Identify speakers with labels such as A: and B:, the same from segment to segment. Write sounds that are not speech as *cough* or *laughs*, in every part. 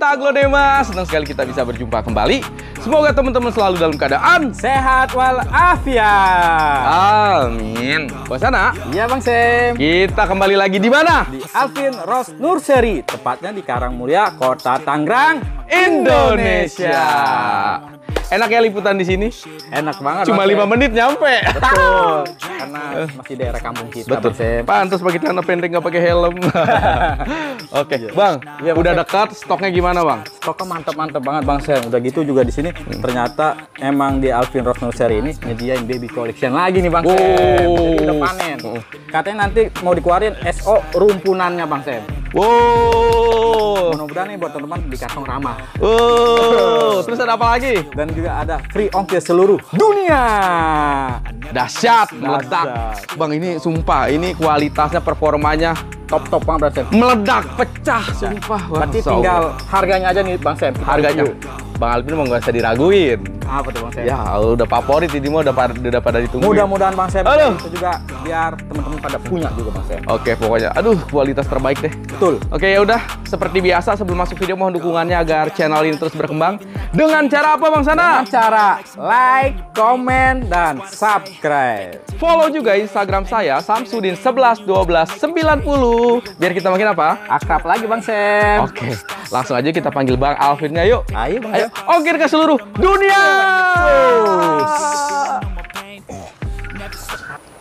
A: pecinta aglonema, senang sekali kita bisa berjumpa kembali. Semoga teman-teman selalu dalam keadaan sehat walafiat. Amin. Bos sana? Iya Bang Sem. Kita kembali lagi di mana? Di Alvin Rose Nursery, tepatnya di Karang Mulia, Kota Tangerang, Indonesia. Indonesia. Enak ya liputan di sini? Enak banget. Cuma lima ya. menit nyampe. Betul. *laughs* Karena masih daerah kampung kita. Betul. Ya. Pantas bagi tanah pendek nggak pakai helm. *laughs* Oke, okay. Iya. Bang. Ya, udah dekat. Stoknya gimana, Bang? Stoknya mantep-mantep banget, Bang Sen. Udah gitu juga di sini. Hmm. Ternyata emang di Alvin Rock Nursery ini nyediain baby collection lagi nih, Bang wow. Sen. Jadi udah panen. Hmm. Katanya nanti mau dikeluarin SO rumpunannya, Bang Sen. Wow. Mudah-mudahan nih buat teman-teman di kantong ramah. Wow. Terus ada apa lagi? Dan juga ada free ongkir seluruh dunia. Dahsyat meledak. Bang ini sumpah ini kualitasnya performanya top top Bang Sam. Meledak pecah sumpah. Bang. Berarti tinggal harganya aja nih Bang Sam. Harganya. Bang Alvin mau nggak usah diraguin. Apa tuh Bang Sam? Ya udah favorit ini mau udah pada, udah pada ditunggu. Mudah-mudahan Bang Sam aduh. itu juga biar teman-teman pada punya juga Bang Sam. Oke pokoknya aduh kualitas terbaik deh. Betul. Oke ya udah seperti biasa sebelum masuk video mohon dukungannya agar channel ini terus berkembang dengan cara apa Bang Sana? Dengan cara like, komen, dan subscribe. Follow juga Instagram saya Samsudin 111290 biar kita makin apa? Akrab lagi Bang Sam. Oke, langsung aja kita panggil Bang Alvinnya yuk. Ayo Bang. Ayo. Oke ke seluruh dunia. Oh.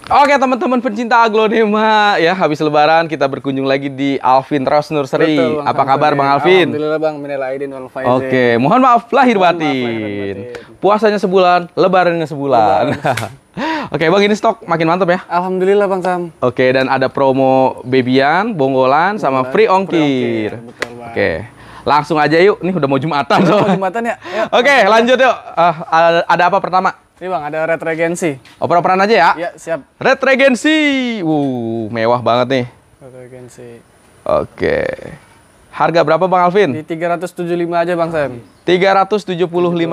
A: Oke teman-teman pencinta aglonema ya habis lebaran kita berkunjung lagi di Alvin Trust Nursery. Betul, Apa kabar Bang Alvin? Alhamdulillah Bang, minal aidin wal faizin. Oke, mohon maaf lahir batin. Puasanya sebulan, lebarannya sebulan. *laughs* Oke, Bang ini stok makin mantap ya. Alhamdulillah Bang Sam. Oke, dan ada promo bebian, bonggolan sama free ongkir. Free ongkir. Betul, Oke. Langsung aja yuk, nih udah mau Jumatan. Udah so. mau Jumatan ya. ya Oke, lanjut yuk. Uh, ada apa pertama? Ini bang, ada red regency. Oper-operan aja ya? Iya, siap. Red regency. Wuh, mewah banget nih. Red regency. Oke. Harga berapa Bang Alvin? Di 375 aja Bang Sam.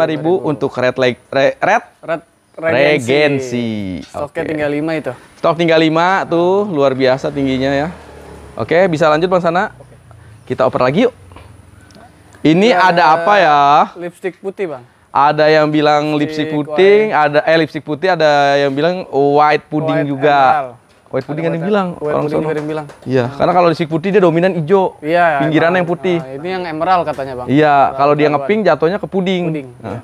A: ribu untuk red leg re, red red regency. regency. Stoknya okay. tinggal 5 itu. Stok tinggal 5 tuh, luar biasa tingginya ya. Oke, bisa lanjut Bang Sana. Kita oper lagi yuk. Ini ya, ada apa ya? Lipstick putih Bang. Ada yang bilang lipstick putih, ada eh lipstick putih, ada yang bilang white pudding white juga. ML. White pudding ada yang bilang. White orang pudding yang bilang. Iya, hmm. karena kalau lipstick putih dia dominan hijau. Iya. iya Pinggirannya iya. yang putih. Nah, ini yang emerald katanya, Bang. Iya, kalau dia ngeping jatuhnya ke puding. Puding. Nah.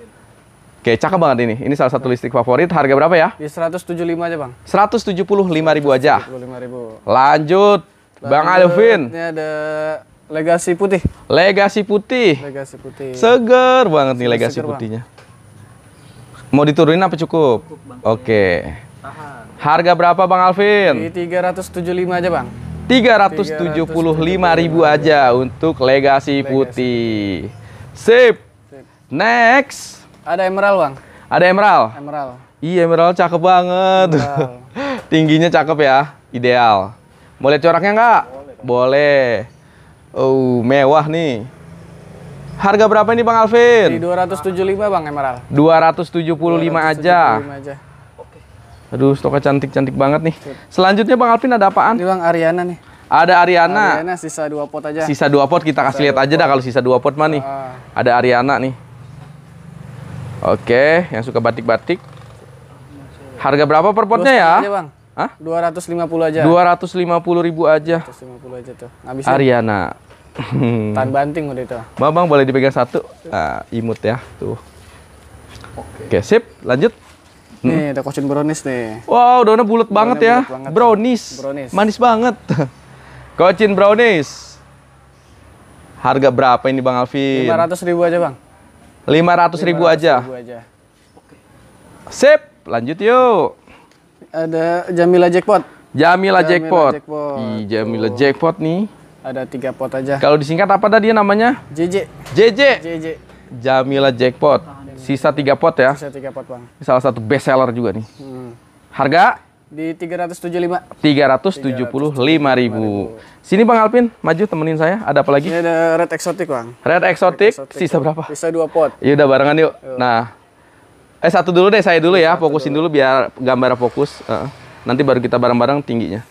A: Oke, cakep banget ini. Ini salah satu listrik favorit. Harga berapa ya? Di 175 aja, Bang. 175 ribu aja. 175 ribu. Lanjut, Lanjut Bang Alvin. Ini ada Legasi putih. Legasi putih. Legasi putih. Seger banget nih legasi Seger putihnya. Bang. Mau diturunin apa cukup? cukup Oke. Tahan. Harga berapa Bang Alvin? Di 375 aja, Bang. ribu aja untuk legasi, putih. Sip. Next. Ada emerald, Bang. Ada emerald. Emerald. Iya, emerald cakep banget. Emerald. *laughs* Tingginya cakep ya, ideal. Mau lihat coraknya nggak? Boleh. Oh, mewah nih. Harga berapa ini Bang Alvin? Di 275 Bang Emerald. 275, 275 aja. lima aja. Aduh, stoknya cantik-cantik banget nih. Selanjutnya Bang Alvin ada apaan? Ini Bang Ariana nih. Ada Ariana. Ariana sisa 2 pot aja. Sisa 2 pot kita kasih lihat aja dah kalau sisa 2 pot mah nih. Ah. Ada Ariana nih. Oke, yang suka batik-batik. Harga berapa per potnya ya? Aja, bang. Hah? 250 aja. 250 ribu aja. 250 aja tuh. Ngabisin. Ariana. *laughs* tan banting udah itu. Bang, boleh dipegang satu. Uh, imut ya, tuh. Oke, okay. sip. Lanjut. Nih, ada kocin brownies nih. Wow, daunnya ya. bulat banget ya. Banget brownies. brownies. Manis banget. *laughs* kocin brownies. Harga berapa ini Bang Alvin? 500 ribu aja, Bang.
B: 500 ribu 500 Ribu aja.
A: Sip, lanjut yuk. Ada Jamila Jackpot. Jamila, Jackpot. Jackpot. Jamila Jackpot nih. Ada tiga pot aja. Kalau disingkat apa tadi namanya? JJ. JJ. JJ. Jamila Jackpot. Sisa tiga pot ya. Sisa tiga pot, Bang. Salah satu best seller juga nih. Hmm. Harga? Di tiga Tiga ratus ratus tujuh tujuh lima. puluh lima ribu. Sini Bang Alpin, maju temenin saya. Ada apa lagi? Ini ada Red Exotic, Bang. Red Exotic, sisa berapa? Sisa dua pot. Iya udah barengan yuk. yuk. Nah, Eh satu dulu deh, saya dulu iya, ya. Fokusin dulu biar gambar fokus. Uh, nanti baru kita bareng-bareng tingginya.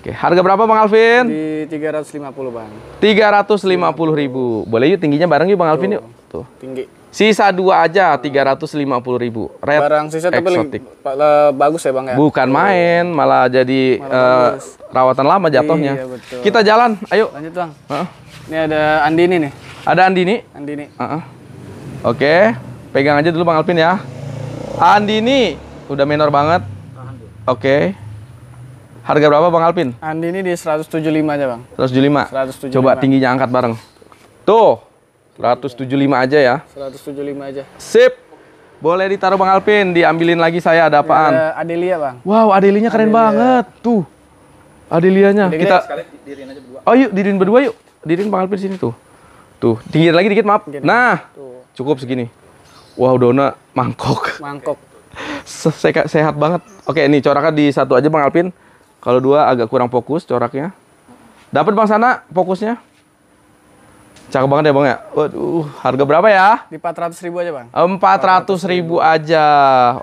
A: Oke, harga berapa Bang Alvin? Di 350, Bang. 350 ribu. Boleh yuk tingginya bareng yuk Bang Alvin yuk. Tuh. Tinggi. Sisa dua aja, tiga ratus lima puluh ribu. Red Barang sisa eksotik. tapi le, bagus ya bang ya. Bukan main, malah jadi malah uh, rawatan lama iya, jatuhnya. Iya, Kita jalan, ayo. Lanjut bang. Uh. Ini ada Andini nih. Ada Andini. Andini. Uh -uh. Oke. Okay. Pegang aja dulu Bang Alvin ya. Andi ini udah minor banget. Oke. Okay. Harga berapa Bang Alvin? ini di 175 aja Bang. 175. 175. Coba tingginya angkat bareng. Tuh. 175 aja ya. 175 aja. Sip. Boleh ditaruh Bang Alvin, diambilin lagi saya ada apaan? Ada Adelia, Bang. Wow, Adelinya keren Adelia. banget. Tuh. Adelianya. Adelia. Kita Oh, yuk dirin berdua yuk. Dirin Bang Alvin sini tuh. Tuh, tinggi lagi dikit, maaf. Nah. Cukup segini. Wow, Dona mangkok. Mangkok. Se sehat banget. Oke, ini coraknya di satu aja Bang Alpin. Kalau dua agak kurang fokus coraknya. Dapat Bang Sana fokusnya. Cakep banget ya Bang ya. Waduh, harga berapa ya? Di ratus ribu aja Bang. 400 ribu aja.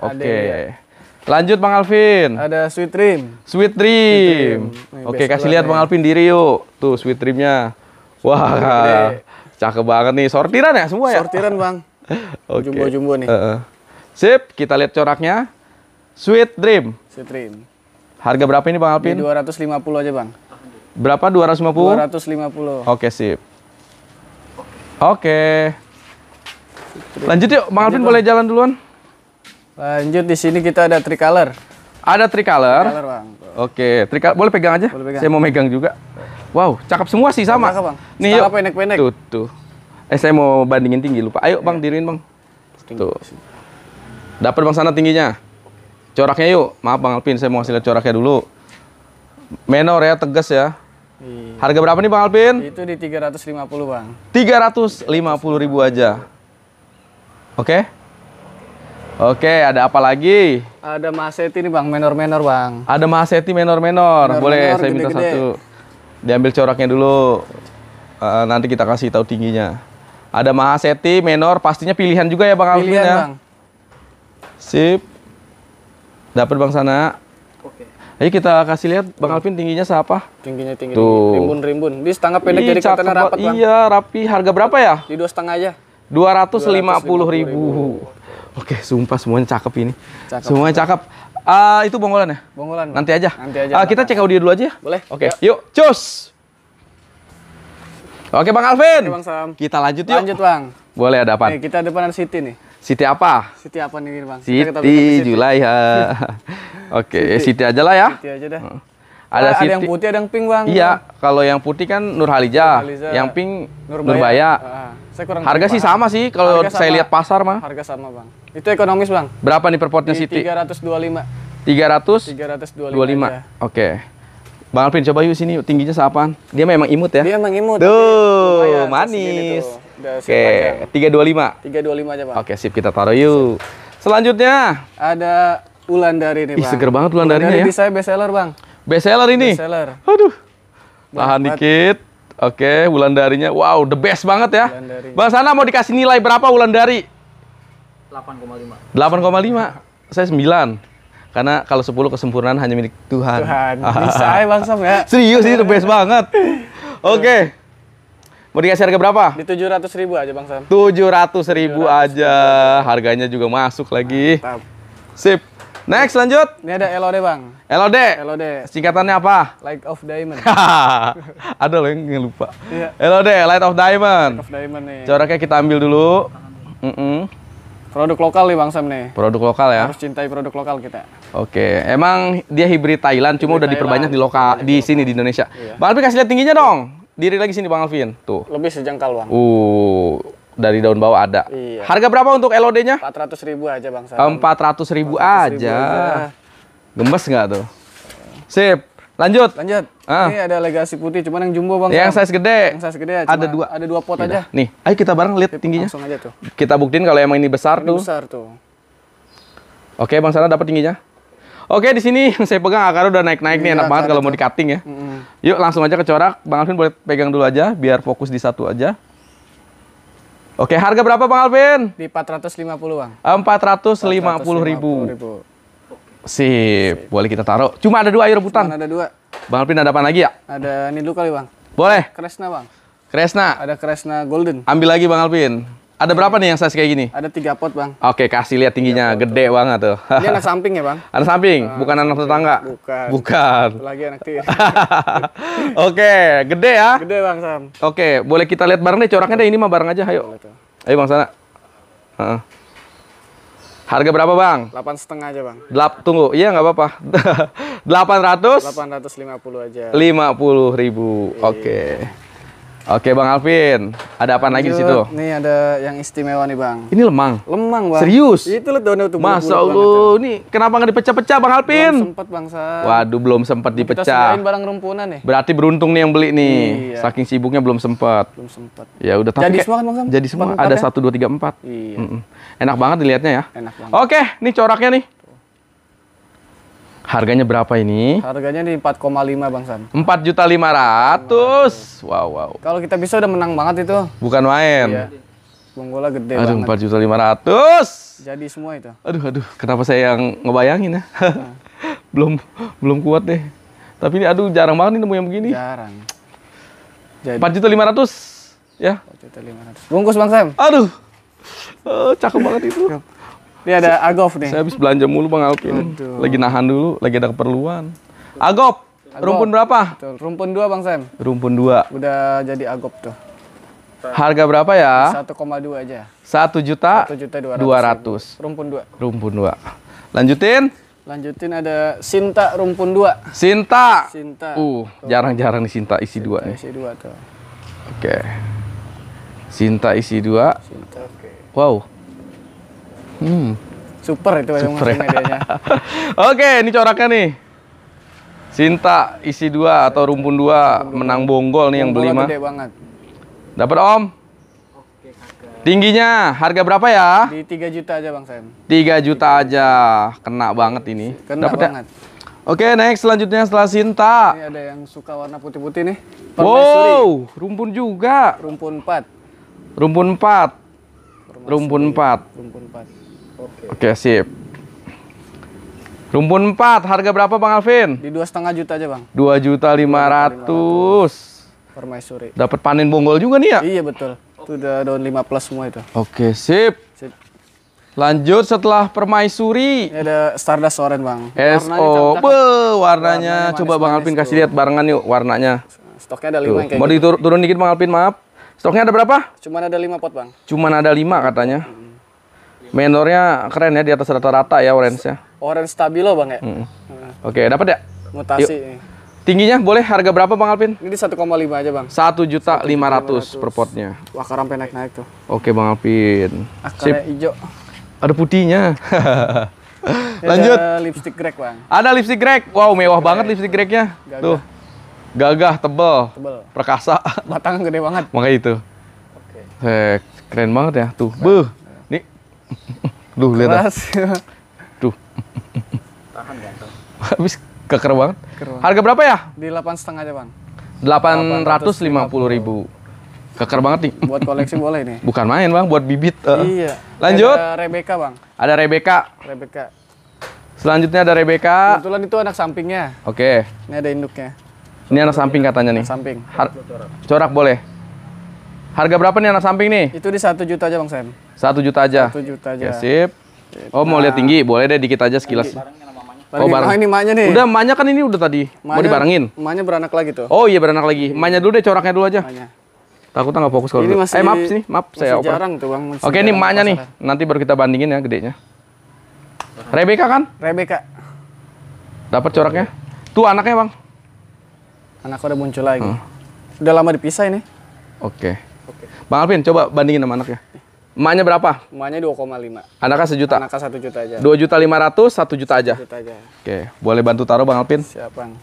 A: Oke. Okay. Lanjut Bang Alvin. Ada Sweet Dream. Sweet Dream. Dream. Oke, okay, kasih lihat Bang Alvin diri yuk. Tuh Sweet Dreamnya. Wah, cakep banget nih. Sortiran ya semua ya? Sortiran Bang. *laughs* okay. Jumbo-jumbo nih. Uh -uh. Sip, kita lihat coraknya. Sweet Dream. Sweet Dream. Harga berapa ini Bang ratus Di 250 aja Bang. Berapa? 250? 250. Oke, sip. Oke. Lanjut yuk, Bang Alvin boleh jalan duluan. Lanjut di sini kita ada tricolor. Ada tricolor. Tricolor, Oke, tricolor boleh pegang aja. Boleh pegang. Saya mau megang juga. Wow, cakep semua sih sama. Cakep, Bang. Nih, yuk. pendek-pendek. Tuh, tuh. Eh saya mau bandingin tinggi lupa. Ayo Bang diriin iya. Bang. Tuh. Dapat Bang sana tingginya. Coraknya yuk. Maaf Bang Alpin, saya mau hasil lihat coraknya dulu. Menor ya, tegas ya. Iya. Harga berapa nih Bang Alpin? Itu di 350, Bang. 350 ribu aja. Oke? Oke, ada apa lagi? Ada Maseti nih Bang, menor-menor Bang. Ada Maseti menor-menor. Boleh menor, saya minta gede -gede. satu. Diambil coraknya dulu. Uh, nanti kita kasih tahu tingginya. Ada Mahaseti, Menor, pastinya pilihan juga ya Bang Alvin pilihan, ya. Bang. Sip. Dapat Bang sana. Oke. Ayo kita kasih lihat Bang Alvin tingginya siapa? Tingginya tinggi. Rimbun-rimbun. Di setengah pendek jadi katanya rapat, Bang. Iya, rapi. Harga berapa ya? Di dua setengah aja. Dua ratus lima puluh ribu. Oke, sumpah semuanya cakep ini. Cakep. Semuanya cakep. Uh, itu bonggolan ya? Bonggolan. Nanti aja. Nanti aja. Uh, kita cek audio dulu aja ya? Boleh. Oke, okay. yuk. Cus! Oke Bang Alvin. Oke Bang Sam. Kita lanjut yuk. Lanjut Bang. Boleh ada apa? Nih, kita depan ada Siti nih. Siti apa? Siti apa nih Bang? Siti, kita Julaiha. *laughs* Oke, Siti. Siti aja lah ya. Siti aja dah. Ah, ada, Siti. ada yang putih, ada yang pink Bang. Iya, kalau yang putih kan Nur Halija, yang pink Nur Nurbaya. Ah, ah, saya kurang Harga sih sama sih kalau saya lihat pasar mah. Harga sama Bang. Itu ekonomis Bang. Berapa nih per potnya Siti? 325. 300? 325. 325. Oke. Okay. Bang Alvin, coba yuk sini tingginya seapaan? Dia memang imut ya? Dia memang imut. Tuh, lumayan, manis. Oke, tiga 325 lima. aja bang. Oke, sip kita taruh yuk. Selanjutnya ada ulan dari nih bang. Ih, seger banget ulan darinya dari ya. saya best seller bang. Best seller ini. Best seller. Aduh, tahan dikit. Oke, ulan darinya. Wow, the best banget ya. Bang Sana mau dikasih nilai berapa ulan dari? 8,5. 8,5. Saya 9. Karena kalau 10 kesempurnaan hanya milik Tuhan. Tuhan. Bisa ya Bang Sam ya. Serius ini the best banget. Oke. Okay. Mau dikasih harga berapa? Di 700 ribu aja Bang Sam. 700 ribu 700 aja. Ribu. Harganya juga masuk lagi. Mantap. Sip. Next lanjut. Ini ada LOD bang. LOD. LOD. Singkatannya apa? Light of Diamond. *laughs* ada loh yang lupa. Iya. LOD, Light of Diamond. Light of Diamond nih. Coraknya kita ambil dulu. Mm -mm. Produk lokal nih Bang Sam nih. Produk lokal ya. Harus cintai produk lokal kita. Oke, emang dia hibrid Thailand cuma udah diperbanyak di lokal di sini di Indonesia. Iya. Bang Alvin kasih lihat tingginya dong. Diri lagi sini Bang Alvin. Tuh. Lebih sejengkal, Bang. Uh, dari daun bawah ada. Iya. Harga berapa untuk LOD-nya? 400 ribu aja Bang Sam. 400 ribu, 400 ribu aja. aja. Gemes nggak tuh? Sip. Lanjut. Lanjut. Ah. Ini ada legasi putih, cuman yang jumbo bang. Yang size gede. Yang size gede. ada dua. Ada dua pot Yaudah. aja. Nih, ayo kita bareng lihat tingginya. Langsung aja tuh. Kita buktiin kalau emang ini besar ini tuh. Besar tuh. Oke, bang Sarah dapat tingginya. Oke, di sini *laughs* saya pegang akar udah naik-naik nih, iya, enak banget kalau mau di cutting ya. Mm -hmm. Yuk, langsung aja ke corak. Bang Alvin boleh pegang dulu aja, biar fokus di satu aja. Oke, harga berapa Bang Alvin? Di 450, Bang. 450, 450 ribu. ribu. Sip, boleh kita taruh. Cuma ada dua air rebutan. Cuma ada dua. Bang Alvin ada apa lagi ya? Ada ini dulu kali bang. Boleh. Kresna bang. Kresna. Ada Kresna Golden. Ambil lagi Bang Alvin. Ada berapa nih yang saya kayak gini? Ada tiga pot bang. Oke, kasih lihat tingginya, pot, gede bang. banget tuh. Ini anak samping ya bang? *laughs* Anak samping, uh, bukan anak tetangga. Bukan. Bukan. Lagi anak tiri. *laughs* Oke, gede ya? Gede bang Sam. Oke, boleh kita lihat bareng deh coraknya deh ini mah bareng aja, ayo. Ayo bang sana. Uh -uh. Harga berapa bang? Delapan setengah aja bang. Delap, tunggu, iya nggak apa-apa. *laughs* Delapan ratus? Delapan ratus lima puluh aja. Lima puluh ribu, iya. oke. Okay. Oke Bang Alvin, ada apa lagi di situ? Nih ada yang istimewa nih Bang. Ini lemang. Lemang Bang. Serius? Itu loh daunnya tuh. Masa Allah, ini kenapa nggak dipecah-pecah Bang Alvin? Belum sempat Bang Sa. Waduh, belum sempat dipecah. Kita barang rumpunan nih. Berarti beruntung nih yang beli nih. Iya. Saking sibuknya belum sempat. Belum sempat. Ya udah. Jadi semua kan Bang Sam? Jadi semua. Ada ya? satu dua tiga empat. Iya. Enak banget dilihatnya ya. Enak banget. Oke, nih coraknya nih. Harganya berapa ini? Harganya di 4,5 Bang San. 4 juta 500. 500. Wow, wow. Kalau kita bisa udah menang banget itu. Bukan main. Iya. Bunggola gede aduh, banget. 4 juta 500. Jadi semua itu. Aduh, aduh. Kenapa saya yang ngebayangin ya? Nah. *laughs* belum belum kuat deh. Tapi ini aduh jarang banget nih nemu yang begini. Jarang. Jadi 4 juta 500. Ya. 4 juta 500. Bungkus Bang Sam. Aduh. Uh, cakep banget itu. Ini ada Agov nih. Saya habis belanja mulu Bang Alvin. Lagi nahan dulu, lagi ada keperluan. Agov, rumpun berapa? Betul. Rumpun 2 Bang Sam. Rumpun 2. Udah jadi Agov tuh. Harga berapa ya? 1,2 aja. 1 juta? 1 juta 200. 200. Rumpun 2. Rumpun 2. Lanjutin. Lanjutin ada Sinta rumpun 2. Sinta. Sinta. Uh, jarang-jarang di Sinta isi 2 nih. Isi 2 tuh. Oke. Okay. Sinta isi 2. Sinta. Okay. Wow, Hmm. Super itu Super ya. adanya. *laughs* Oke, ini coraknya nih. Sinta isi dua atau rumpun dua rumpun menang bonggol nih yang beli mah. banget. Dapat Om. Tingginya harga berapa ya? Di 3 juta aja Bang Sam. 3 juta aja. Kena banget ini. Kena Dapet ya? banget. Ya? Oke, next selanjutnya setelah Sinta. Ini ada yang suka warna putih-putih nih. Permaisuri. Wow, rumpun juga. Rumpun 4. Rumpun 4. Rumpun 4. Rumpun 4. Oke, sip. Rumpun 4, harga berapa Bang Alvin? Di dua juta aja Bang. Dua juta lima Permaisuri. Dapat panen bonggol juga nih ya? Iya betul. Itu udah daun 5 plus semua itu. Oke, sip. Sip. Lanjut setelah permaisuri. Ini ada Stardust Soren bang. SO. Be, warnanya, warnanya coba bang Alvin kasih lihat barengan yuk warnanya. Stoknya ada lima yang Mau gitu. diturun dikit bang Alvin maaf. Stoknya ada berapa? Cuman ada lima pot bang. Cuman ada lima katanya. Menornya keren ya di atas rata-rata ya orange ya. Orange stabilo bang ya. Hmm. Hmm. Oke, okay, dapat ya? Mutasi. Yuk. Tingginya boleh harga berapa Bang Alvin? Ini 1,5 aja Bang. Satu juta lima ratus per potnya. Wah, karampe naik-naik tuh. Oke Bang Alvin. Akarnya hijau. Ada putihnya. *laughs* Lanjut. Ada lipstick Greg Bang. Ada lipstick Greg. Wow, mewah greg. banget lipstick Gregnya. Gagah. Tuh. Gagah, tebel. Tebel. Perkasa. Batang gede banget. Makanya itu. Oke. Okay. Keren banget ya. Tuh. Beuh. Duh, lihat Keras. *laughs* Duh. Tahan ganteng. Habis keker banget. Keker Harga berapa ya? Di delapan setengah aja, Bang. Delapan ratus lima puluh ribu. Keker banget nih. Buat koleksi boleh nih. *laughs* Bukan main, Bang, buat bibit. Eh. Iya. Lanjut. Ada Rebecca, Bang. Ada Rebecca. Rebecca. Selanjutnya ada Rebecca. Kebetulan itu anak sampingnya. Oke. Okay. Ini ada induknya. Ini anak samping katanya nih. samping. Har corak. corak boleh. Harga berapa nih anak samping nih? Itu di satu juta aja Bang Sam. Satu juta aja. Satu juta aja. Ya, sip. Oh nah. mau lihat tinggi, boleh deh dikit aja sekilas. oh, bareng. Oh, ini maknya nih. Udah, maknya kan ini udah tadi. Manya, mau dibarengin. Maknya beranak lagi tuh. Oh iya beranak lagi. Maknya dulu deh, coraknya dulu aja. Manya. Takutnya nggak fokus kalau ini dulu. masih, Eh maaf sini, maaf saya oper. jarang tuh bang. Masih Oke ini maknya nih, nanti baru kita bandingin ya gedenya. Rebeka kan? Rebeka. Dapat coraknya? Tuh anaknya bang. Anak udah muncul lagi. Hmm. Udah lama dipisah ini. Oke. Oke. Bang Alvin, coba bandingin sama anaknya. Emaknya berapa? Emaknya 2,5. Anaknya sejuta? Anaknya 1 juta aja. 2 juta 500, 1 juta aja? 1 juta aja. Oke, boleh bantu taruh Bang Alvin? Siap, Bang.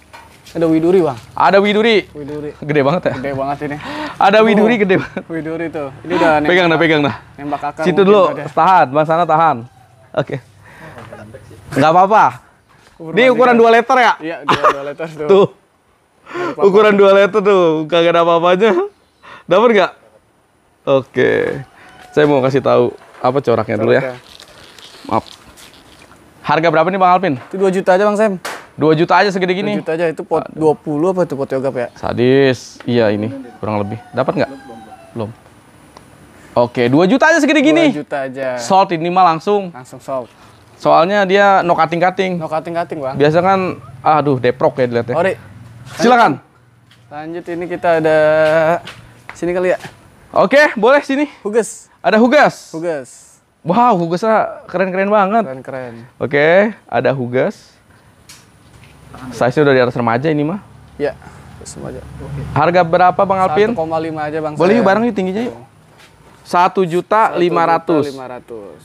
A: Ada Widuri, Bang. Ada Widuri. Widuri. Gede banget ya? Gede banget ini. Ada oh, Widuri gede banget. *laughs* Widuri tuh. Ini udah nembak. Pegang dah, pegang dah. Nembak akar. Situ dulu, ada. tahan. Bang sana tahan. Oke. Okay. Gak apa-apa. Ini ukuran 2 liter ya? Iya, 2 liter *laughs* tuh. tuh. Ukuran 2 liter tuh, kagak ada apa-apanya. Dapat gak? Oke. Saya mau kasih tahu apa coraknya dulu ya. Maaf. Harga berapa nih Bang Alvin? Itu 2 juta aja Bang Sam. Dua juta aja segede gini. 2 juta aja itu pot dua puluh apa itu pot yogap ya? Sadis. Iya ini kurang lebih. Dapat nggak? Belum, belum. Oke, dua juta aja segede 2 gini. Dua juta aja. Salt ini mah langsung. Langsung salt. Soalnya dia no cutting cutting. No cutting cutting bang. Biasa kan, aduh deprok ya dilihatnya. Ori. Silakan. Lanjut ini kita ada sini kali ya. Oke, boleh sini. Hugas. Ada hugas. Hugas. Wow, Hugas keren-keren banget. Keren-keren. Oke, ada hugas. Size-nya udah di atas remaja ini mah. Ya, remaja. Oke. Harga berapa Bang Alpin? 1,5 aja Bang. Boleh yuk bareng yuk tingginya yuk. Satu juta lima ratus. Lima ratus.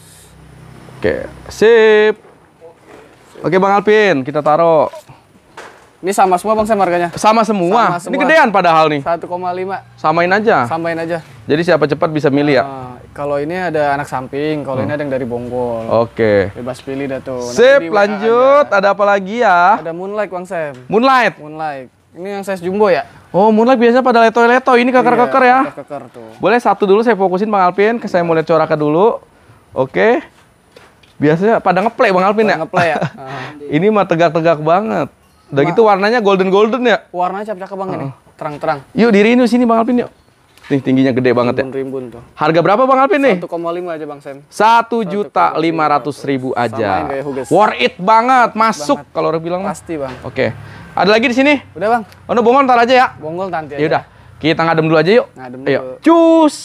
A: Oke, sip. Oke Bang Alpin, kita taruh. Ini sama semua bang sama harganya? Sama semua. Sama semua. Ini gedean padahal nih. 1,5. Samain aja. Samain aja. Jadi siapa cepat bisa milih ya? Uh, kalau ini ada anak samping, kalau hmm. ini oh. ada yang dari Bonggol. Oke. Okay. Bebas pilih dah tuh. Sip, lanjut. Ada. ada apa lagi ya? Ada Moonlight, Bang Sam. Moonlight? Moonlight. Ini yang size jumbo ya? Oh, Moonlight biasanya pada leto-leto. Ini keker-keker iya, ya? keker tuh. Boleh satu dulu saya fokusin Bang Alpin, ke saya mau lihat coraknya dulu. Oke. Okay. Biasanya pada ngeplay Bang Alpin ya? pada ya? Ngeplay ya. *laughs* Ah. ini mah tegak-tegak banget. Udah gitu warnanya golden-golden ya? Warnanya cap cakep banget uh. ini. Ah. Terang-terang. Yuk, diri ini sini Bang Alpin yuk. Nih tingginya gede banget rimbun, ya. Rimbun tuh. Harga berapa Bang Alvin nih? 1,5 aja Bang Sam. 1 juta 500 ribu aja. Worth it banget, masuk banget. kalau orang bilang Pasti Bang. Oke. Okay. Ada lagi di sini? Udah Bang. Oh, no, bongol ntar aja ya. Bongol nanti ya aja. Yaudah. Kita ngadem dulu aja yuk. Ngadem Ayo. dulu. Cus.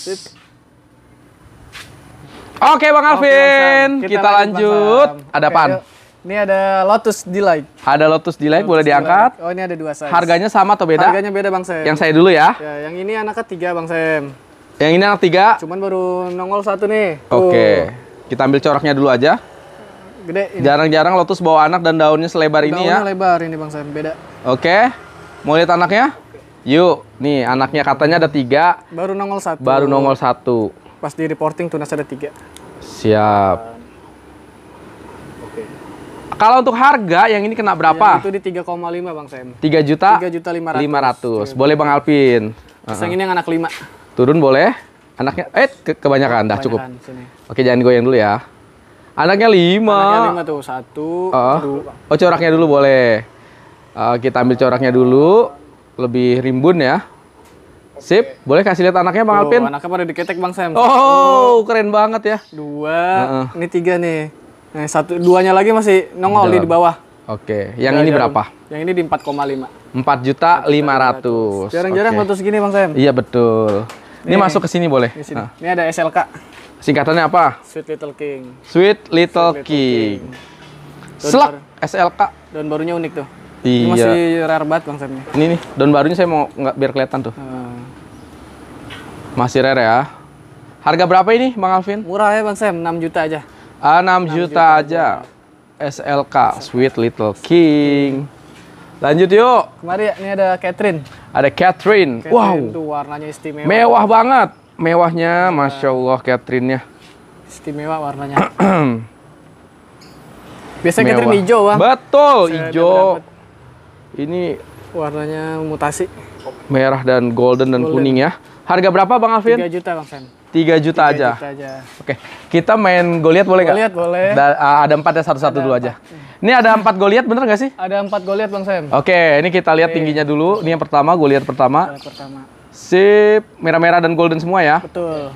A: Oke okay, Bang Alvin, Okay, bang kita, kita lanjut. Ada Oke, apaan? Yuk. Ini ada Lotus Delight. Ada Lotus Delight, Lotus boleh diangkat. Delight. Oh, ini ada dua size. Harganya sama atau beda? Harganya beda, Bang Sam. Yang saya dulu ya. ya yang ini anak tiga, Bang Sam. Yang ini anak tiga. Cuman baru nongol satu nih. Oke. Okay. Kita ambil coraknya dulu aja. Gede Jarang-jarang Lotus bawa anak dan daunnya selebar daunnya ini ya. Daunnya lebar ini, Bang Sam. Beda. Oke. Okay. Mau lihat anaknya? Yuk, nih anaknya katanya ada tiga. Baru nongol satu. Baru nongol satu. Pas di reporting tunas ada tiga. Siap. Kalau untuk harga yang ini kena berapa? Ya, itu di 3,5 Bang Sam. 3 juta? 3 juta 500. 500. Boleh Bang Alvin. Yang ini yang anak 5. Turun boleh? Anaknya eh ke kebanyakan, dah cukup. Sini. Oke, jangan goyang dulu ya. Anaknya 5. Anaknya 5 tuh. 1, uh. dua. Oh, coraknya dulu boleh. Uh, kita ambil coraknya dulu. Lebih rimbun ya. Sip, boleh kasih lihat anaknya Bang Tuh, Alpin? Anaknya pada diketek Bang Sam. Oh, oh, keren banget ya. Dua, uh -uh. ini tiga nih. Nah, satu duanya lagi masih nongol di, bawah. Oke, yang ini berapa? Yang ini di 4,5. 4 juta 500. Jarang-jarang okay. motor segini Bang Sam. Iya, betul. Ini, masuk ke sini boleh. Ini nah. ada SLK. Singkatannya apa? Sweet Little King. Sweet Little, King. Little Selak SLK. Daun barunya unik tuh. Iya. Ini masih rare banget Bang Samnya. Ini nih, daun barunya saya mau nggak biar kelihatan tuh. Hmm. Masih rare ya. Harga berapa ini Bang Alvin? Murah ya Bang Sam. 6 juta aja. 6 juta aja. SLK, Sweet Little King. Lanjut yuk. Kemari ini ada Catherine. Ada Catherine. Catherine wow. Itu warnanya istimewa. Mewah banget. Mewahnya, iya. masya Allah Catherine-nya. Istimewa warnanya. *clears throat* Biasanya Mewah. Catherine hijau, bang. Betul, hijau. Ini warnanya mutasi. Merah dan golden dan kuning ya. Harga berapa Bang Alvin? 3 juta Bang Sam. 3 juta 3 aja. aja. Oke. Kita main Goliat boleh nggak? Goliat boleh. Da ada empat ya satu-satu dulu aja. Ini ada empat Goliat bener nggak sih? Ada empat Goliat Bang Sam. Oke, ini kita lihat okay. tingginya dulu. Ini yang pertama, Goliat pertama. Goliat pertama. Sip, merah-merah dan golden semua ya. Betul.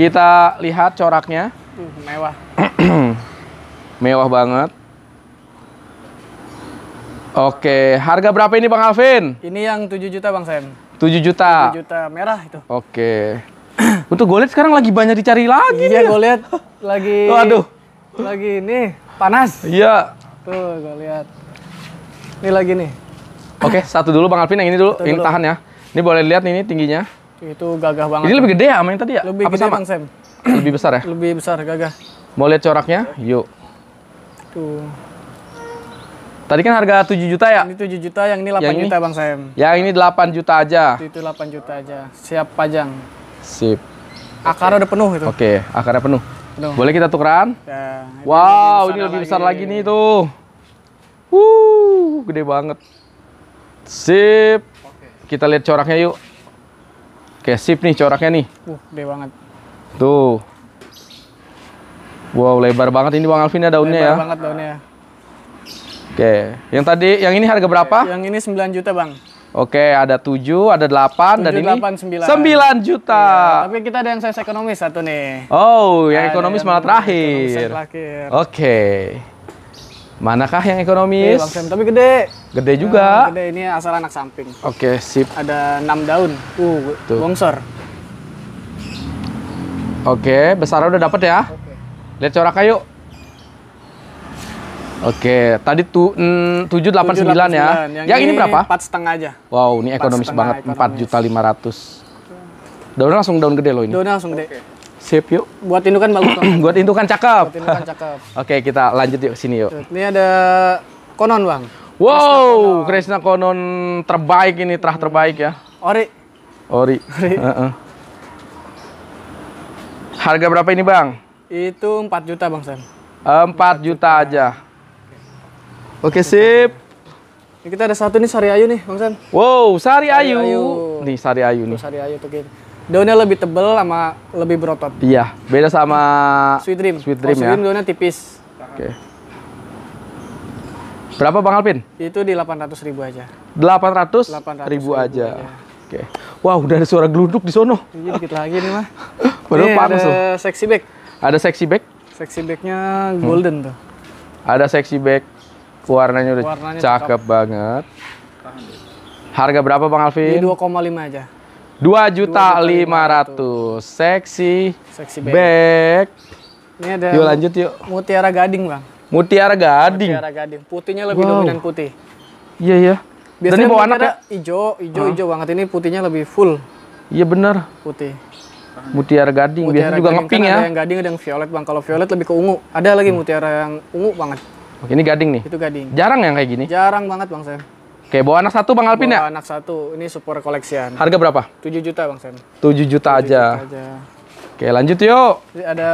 A: Kita lihat coraknya. Uh, mewah. *clears throat* mewah banget. Oke, harga berapa ini Bang Alvin? Ini yang 7 juta Bang Sen. 7 juta. 7 juta merah itu. Oke. Okay. *clears throat* Untuk golet sekarang lagi banyak dicari lagi. Iya, golet lagi *laughs* Waduh. aduh. Lagi ini panas. Iya. Tuh, gua lihat. Ini lagi nih. Oke, okay, satu dulu Bang Alvin yang ini dulu, satu ini dulu. tahan ya. Ini boleh lihat nih ini tingginya. Itu gagah banget. Ini lebih gede ya sama yang tadi ya? Lebih Apa gede sama? Bang Sam. *clears throat* Lebih besar ya? Lebih besar gagah. Mau lihat coraknya? Yuk. Tuh. Tadi kan harga 7 juta ya? Ini 7 juta, yang ini 8 yang juta ini? Bang Sam. Yang ini 8 juta aja. Itu, itu 8 juta aja. Siap pajang. Sip. Akar okay. udah penuh itu. Oke, okay. akarnya penuh. penuh. Boleh kita tukeran? Ya, wow, ini lebih besar lagi, lagi nih tuh. Wuh, gede banget. Sip. Kita lihat coraknya yuk. Oke, sip nih coraknya nih. Uh, gede banget. Tuh. Wow, lebar banget ini Bang Alvin ya daunnya lebar ya. Lebar banget daunnya. Oke, yang tadi, yang ini harga berapa? Yang ini 9 juta bang. Oke, ada 7, ada 8, 7, dan 8, ini 9, 9 juta. Iya, tapi kita ada yang size ekonomis satu nih. Oh, yang ada ekonomis yang malah yang terakhir. terakhir. Oke. Manakah yang ekonomis? Iya, Bang Sam, tapi gede. Gede juga. Ya, gede, ini asal anak samping. Oke, sip. Ada 6 daun. Uh, Tuh. bongsor. Oke, besar udah dapet ya. Oke. Lihat corak yuk. Oke, tadi tu, mm, 789 ya. Yang, yang ini, ini berapa? Empat setengah aja. Wow, ini ekonomis banget. Empat juta lima ratus. Daunnya langsung daun gede loh ini. Daunnya langsung gede. Okay. Sip yuk. Buat indukan bagus. *coughs* Buat indukan cakep. Buat indukan cakep. *laughs* Oke, kita lanjut yuk sini yuk. Ini ada konon bang. Wow, Krishna konon. konon terbaik ini terah terbaik ya. Ori. Ori. Ori. Uh *laughs* -uh. Harga berapa ini bang? Itu 4 juta bang Sam. 4 juta, juta aja. Oke, sip. Ini kita ada satu nih sari ayu nih, Bang San. Wow, sari, sari ayu. ayu. Nih sari ayu nih. Sari ayu tuh gitu. Daunnya lebih tebel sama lebih berotot. Iya, beda sama Sweet Dream. Sweet Dream oh, Sweet ya. Dream daunnya tipis. Oke. Berapa Bang Alpin? Itu di delapan ratus ribu aja. 800, 800 ribu, ribu aja. Oke. Wow, udah ada suara geluduk di sono. Iya, dikit lagi nih mah.
B: *laughs* Baru ada tuh.
A: sexy back. Ada sexy back? Sexy backnya golden hmm. tuh. Ada sexy back Warnanya udah Warnanya cakep top. banget. Harga berapa Bang Alvin? Ini 2,5 aja. 2 juta 500. Seksi. Seksi back. Ini ada Yuk lanjut yuk. Mutiara Gading, Bang. Mutiara Gading. Mutiara Gading. Putihnya lebih wow. dominan putih. Iya, iya.
B: Biasanya Dan bawa anak ya?
A: Ijo, ijo, huh? ijo banget. Ini putihnya lebih full. Iya benar. Putih. Mutiara gading. Mutiara Biasanya juga ngeping kan ya. Ada yang gading, ada yang violet bang. Kalau violet lebih ke ungu. Ada lagi hmm. mutiara yang ungu banget. Oke, ini gading nih. Itu gading. Jarang yang kayak gini? Jarang banget Bang Sam. Oke, bawa anak satu Bang Alvin ya? bawa ya? anak satu. Ini super koleksian. Harga berapa? 7 juta Bang Sam. 7 juta 7 aja. Juta aja. Oke, lanjut yuk. Jadi ada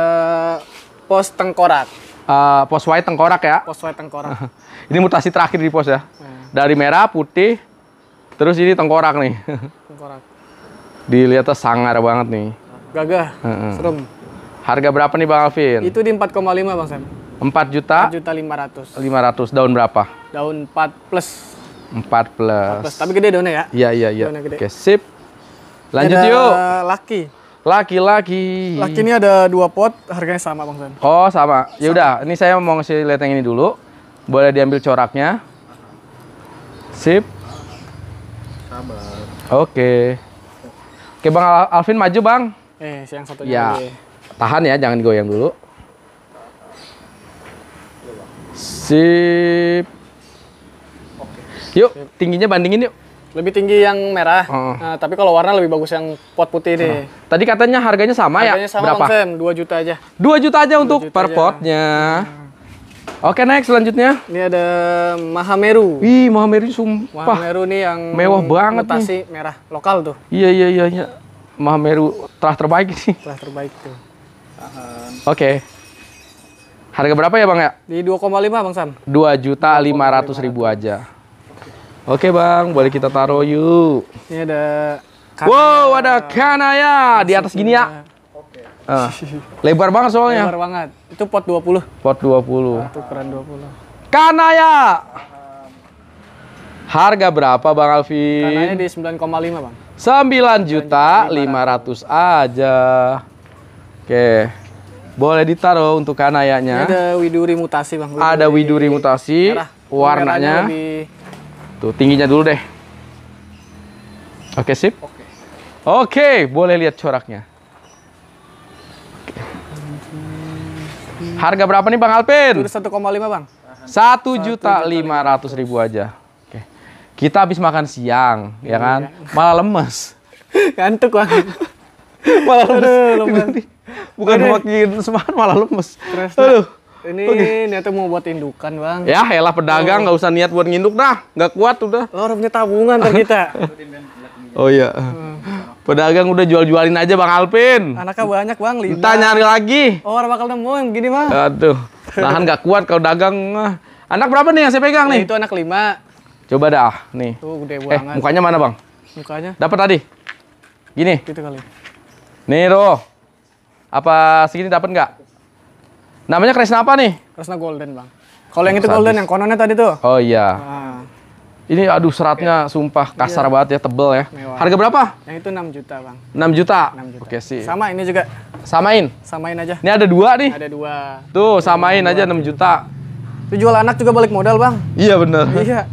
A: pos tengkorak. Uh, pos white tengkorak ya? Pos white tengkorak. *laughs* ini mutasi terakhir di pos ya? Hmm. Dari merah, putih, terus ini tengkorak nih. *laughs* tengkorak. Dilihatnya sangar banget nih. Gagah, uh serem. Harga berapa nih Bang Alvin? Itu di 4,5 Bang Sam. 4 juta? 4 juta 500. 500 daun berapa? Daun 4 plus. 4 plus. 4 plus. Tapi gede daunnya ya? Iya iya iya. Oke, sip. Lanjut ada yuk. Eh, laki. Laki-laki. Laki ini ada dua pot, harganya sama Bang Zan. Oh, sama. Ya udah, ini saya mau ngasih lihat yang ini dulu. Boleh diambil coraknya. Sip. Sabar. Oke. Oke, Bang Alvin maju, Bang. Eh, siang satu Ya. Lagi. Tahan ya, jangan goyang dulu. Sip. Oke. Yuk, Sip. tingginya bandingin yuk. Lebih tinggi yang merah. Uh. Nah, tapi kalau warna lebih bagus yang pot putih deh. Uh. Nah, tadi katanya harganya sama ya? harganya ya? sama Berapa? dua 2 juta aja. 2 juta aja 2 untuk juta per potnya. Uh. Oke, next selanjutnya. Ini ada Mahameru. Wih, Mahameru sumpah. Mahameru nih yang mewah banget mutasi merah lokal tuh. Iya, iya, iya, iya. Mahameru telah terbaik sih. Telah terbaik tuh. Oke. Okay. Harga berapa ya Bang ya? Di 2,5 Bang Sam. 2 juta 500 ribu aja. Oke Bang, boleh kita taruh yuk. Ini ada kanaya. Wow, ada kanaya Masuknya. di atas gini ya. Oke. Uh, lebar banget soalnya. Lebar banget. Itu pot 20. Pot 20. Itu ukuran 20. Kanaya. Harga berapa Bang Alfi? Kanaya di 9,5 Bang. 9 juta 500 aja. Oke. Okay. Boleh ditaruh untuk kanayanya. Ini ada widuri mutasi bang. Widuri ada widuri mutasi. Merah. Warnanya. Lebih... Tuh tingginya dulu deh. Oke sip. Oke. Oke, boleh lihat coraknya. Harga berapa nih Bang Alpin? koma 1,5 Bang. 1 juta 500 ribu aja. Oke. Kita habis makan siang, ya kan? Iya. Malah lemes. *laughs* Ngantuk banget *laughs* Malah lemes. Aduh, lemes. Bukan Aduh. makin semangat malah lemes. Kresna. Aduh. Ini okay. niatnya mau buat indukan, Bang. Ya, elah pedagang oh. nggak oh. usah niat buat nginduk dah. Nggak kuat udah. Lo oh, harus punya tabungan tuh kita. *laughs* oh iya. Hmm. Pedagang udah jual-jualin aja Bang Alpin. Anaknya banyak, Bang. Kita nyari lagi. Oh, orang bakal nemu yang gini, Bang. Aduh. Nahan nggak kuat kalau dagang. Anak berapa nih yang saya pegang nah, nih? Itu anak lima. Coba dah, nih. Tuh gede eh, banget. Eh, mukanya mana, Bang? Mukanya. Dapat tadi. Gini. Gitu kali. Nih, Roh. Apa segini dapat nggak? Namanya Kresna apa nih? Kresna Golden, Bang. Kalau yang itu sadis. Golden, yang kononnya tadi tuh. Oh iya. Nah. Ini aduh seratnya Oke. sumpah iya. kasar iya. banget ya, tebel ya. Mewah. Harga berapa? Yang itu 6 juta, Bang. 6 juta? 6 juta. Oke sih. Sama ini juga. Samain? Samain aja. Ini ada dua nih. Ada dua. Tuh, samain dua, aja 6 juta. Itu jual anak juga balik modal, Bang. Iya, bener. Iya.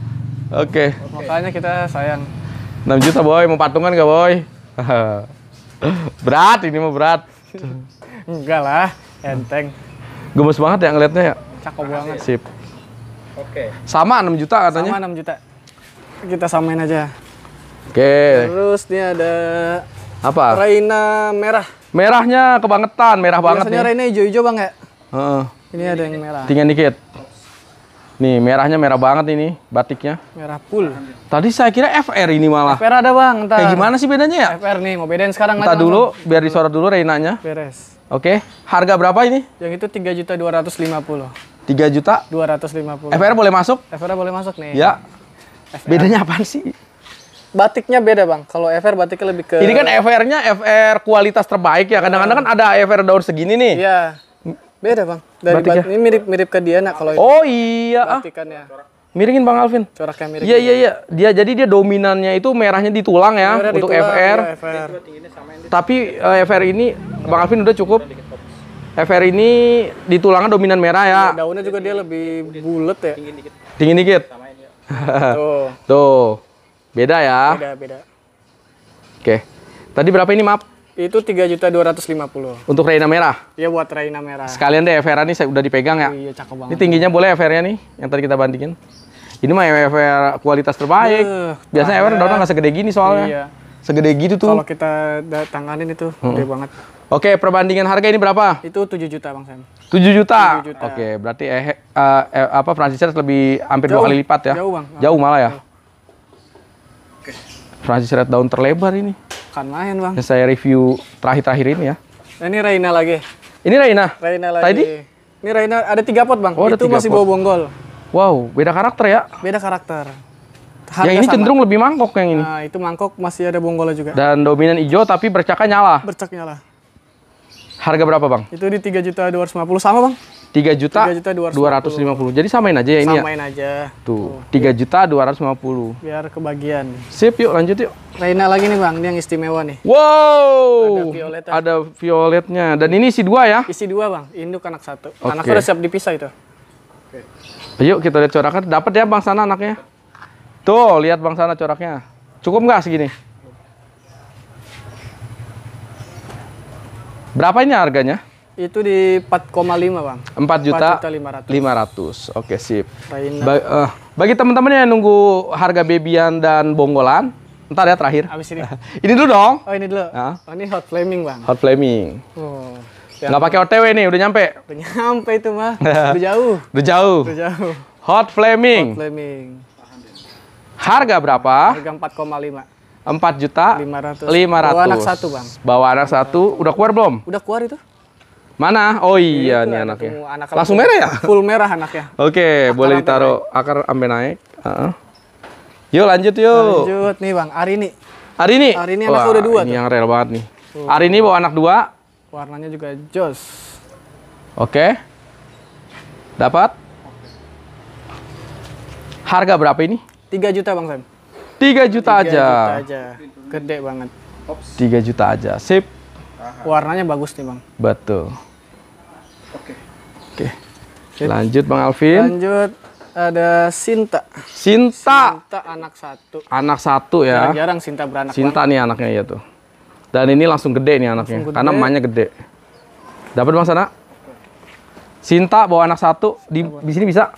A: Oke. Okay. Makanya kita sayang. 6 juta, Boy. Mau patungan gak, Boy? *laughs* berat, ini mau berat gitu enggak lah enteng gemes banget ya ngeliatnya ya cakep banget sip oke okay. sama 6 juta katanya sama 6 juta kita samain aja oke okay. terus ini ada apa Raina merah merahnya kebangetan merah Biasanya banget Biasanya Raina hijau-hijau bang ya uh, ini ada yang merah tinggal dikit Nih, merahnya merah banget ini batiknya. Merah full. Tadi saya kira FR ini malah. FR ada, Bang. Entar. Kayak gimana sih bedanya ya? FR nih, mau bedain sekarang Tadi dulu, langsung. biar disorot dulu Reinanya. Beres. Oke, harga berapa ini? Yang itu tiga juta dua ratus lima puluh. Tiga juta dua ratus lima puluh. FR boleh masuk? FR boleh masuk nih. Ya. FR. Bedanya apa sih? Batiknya beda, Bang. Kalau FR batiknya lebih ke Ini kan FR-nya FR kualitas terbaik ya. Kadang-kadang kan ada FR daun segini nih. Iya. Beda bang. Dari batik ya? ini mirip mirip ke Diana kalau ini. Oh iya. Ah. Batikannya. Ah. Miringin Bang Alvin. Coraknya miring. Iya iya iya. Dia jadi dia dominannya itu merahnya di tulang ya Merah untuk tulang, FR. Ya, FR. Tapi uh, eh, FR ini Bang Alvin udah cukup. FR ini di tulangnya dominan merah ya. Nah, daunnya juga dia lebih bulat ya. Tinggi dikit. Ya. Tuh. Tuh. Beda ya. Beda beda. Oke. Tadi berapa ini, maaf. Itu tiga juta dua ratus lima puluh Untuk Reina merah? Iya buat Reina merah. Sekalian deh Evera nih saya udah dipegang ya. Iya cakep banget. Ini tingginya boleh Evera nih yang tadi kita bandingin. Ini mah Ever kualitas terbaik. Uh, Biasanya Ever daunnya nggak segede gini soalnya. Iya. Segede gitu tuh. Kalau kita tanganin itu hmm. gede banget. Oke, perbandingan harga ini berapa? Itu 7 juta Bang Sam. 7 juta. juta. Oke, berarti eh, eh, eh apa Francis Red lebih hampir jauh, dua kali lipat ya. Jauh, Bang. Jauh malah ya. Okay. Francis Red daun terlebar ini makan lain bang. Yang saya review terakhir-terakhir ini ya. Nah, ini Reina lagi. Ini Reina. Raina lagi. Tadi? Ini Reina ada tiga pot bang. Oh, ada Itu masih pot. bawa bonggol. Wow, beda karakter ya? Beda karakter. Harga yang ini sama. cenderung lebih mangkok yang ini. Nah, itu mangkok masih ada bonggolnya juga. Dan dominan hijau tapi bercaknya nyala. Bercak nyala. Harga berapa, Bang? Itu di tiga juta puluh sama, Bang tiga juta dua ratus lima puluh jadi samain aja ya ini ya? samain ya? aja tuh tiga juta dua ratus lima puluh biar kebagian sip yuk lanjut yuk Reina lagi nih bang ini yang istimewa nih wow ada violetnya ada violetnya dan ini isi dua ya isi dua bang induk anak satu okay. anaknya udah siap dipisah itu Oke. Okay. yuk kita lihat coraknya dapat ya bang sana anaknya tuh lihat bang sana coraknya cukup nggak segini berapa ini harganya itu di 4,5 bang. 4 juta, 4 juta 500. 500. Oke sip. Ba uh, bagi teman-teman yang nunggu harga bebian dan bonggolan, ntar ya terakhir. Abis ini. *laughs* ini dulu dong. Oh ini dulu. Nah. Oh ini hot flaming bang. Hot flaming. Oh. Gak Nggak pakai OTW nih, udah nyampe. Udah nyampe itu mah. *laughs* udah jauh. udah jauh. Udah jauh. Hot flaming. Hot flaming. Harga berapa? Harga 4,5. 4 juta 500. 500. Bawa anak satu, Bang. Bawa anak satu, udah keluar belum? Udah keluar itu. Mana? Oh iya, iya Itu nih anaknya. Anak Langsung merah ya? Full merah anaknya. Oke, okay, akar boleh ditaruh naik. akar sampai naik. Uh -huh. Yuk lanjut yuk. Lanjut nih Bang, hari ini. Hari ini? Hari ini anaknya udah dua ini tuh. yang real banget nih. Uh. Hari ini bawa anak dua. Warnanya juga jos. Oke. Okay. Dapat? Harga berapa ini? 3 juta Bang Sam. 3 juta 3 aja. juta aja. Gede banget. 3 juta aja. Sip. Warnanya bagus nih Bang. Betul. Oke. Oke. Lanjut Bang Alvin. Lanjut ada Sinta. Sinta. Sinta anak satu. Anak satu ya. Jarang, -jarang Sinta beranak. Sinta banget. nih anaknya ya tuh. Dan ini langsung gede nih anaknya gede. karena emaknya gede. Dapat Bang Sana? Sinta bawa anak satu di, di sini bisa?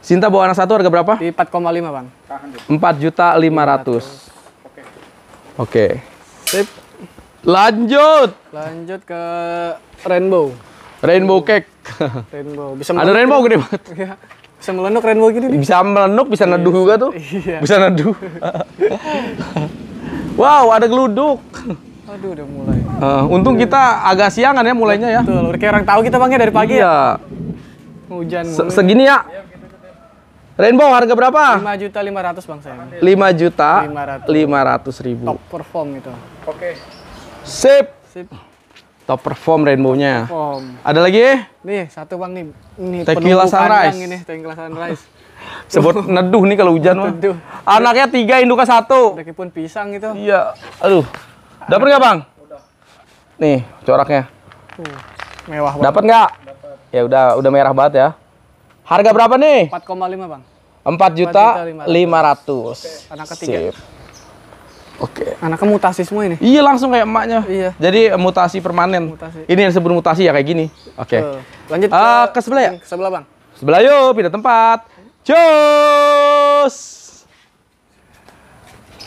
A: Sinta bawa anak satu harga berapa? koma 4,5 bang. Empat juta lima ratus. Oke. Lanjut. Lanjut ke Rainbow. Rainbow cake. Rainbow. Bisa Ada rainbow gede banget. Iya. Bisa melenuk rainbow gini gitu nih. Bisa melenuk, bisa iya, neduh juga tuh. Iya. Bisa neduh. *laughs* wow, ada geluduk. Aduh, udah mulai. Uh, untung iya. kita agak siangan ya mulainya ya. Betul, kayak orang tahu kita bang ya dari pagi ya. iya. ya. Hujan Se Segini ya. Rainbow harga berapa? 5 juta 500 bang saya. 5 juta 500 ribu. Top perform itu. Oke. Okay. Sip. Sip. Top perform rainbownya. Perform. Ada lagi? Nih, satu Bang nih. Ini Tequila Sunrise. ini Tequila Sunrise. *laughs* Sebut neduh nih kalau hujan mah. Anaknya tiga, induknya satu. Meskipun pisang itu. Iya. Aduh. Dapat nggak bang? Udah. Nih coraknya. Uh, mewah banget. Dapat nggak? Ya udah, udah merah banget ya. Harga berapa nih? 4,5 bang. 4 juta lima ratus. Anak ketiga. Sip. Oke. Okay. Anaknya mutasi semua ini. Iya langsung kayak emaknya. Iya. Jadi eh, mutasi permanen. Mutasi. Ini yang sebelum mutasi ya kayak gini. Oke. Okay. Eh, lanjut eh, ke, uh, ke sebelah ya. Ke sebelah bang. Sebelah yuk pindah tempat. Cus.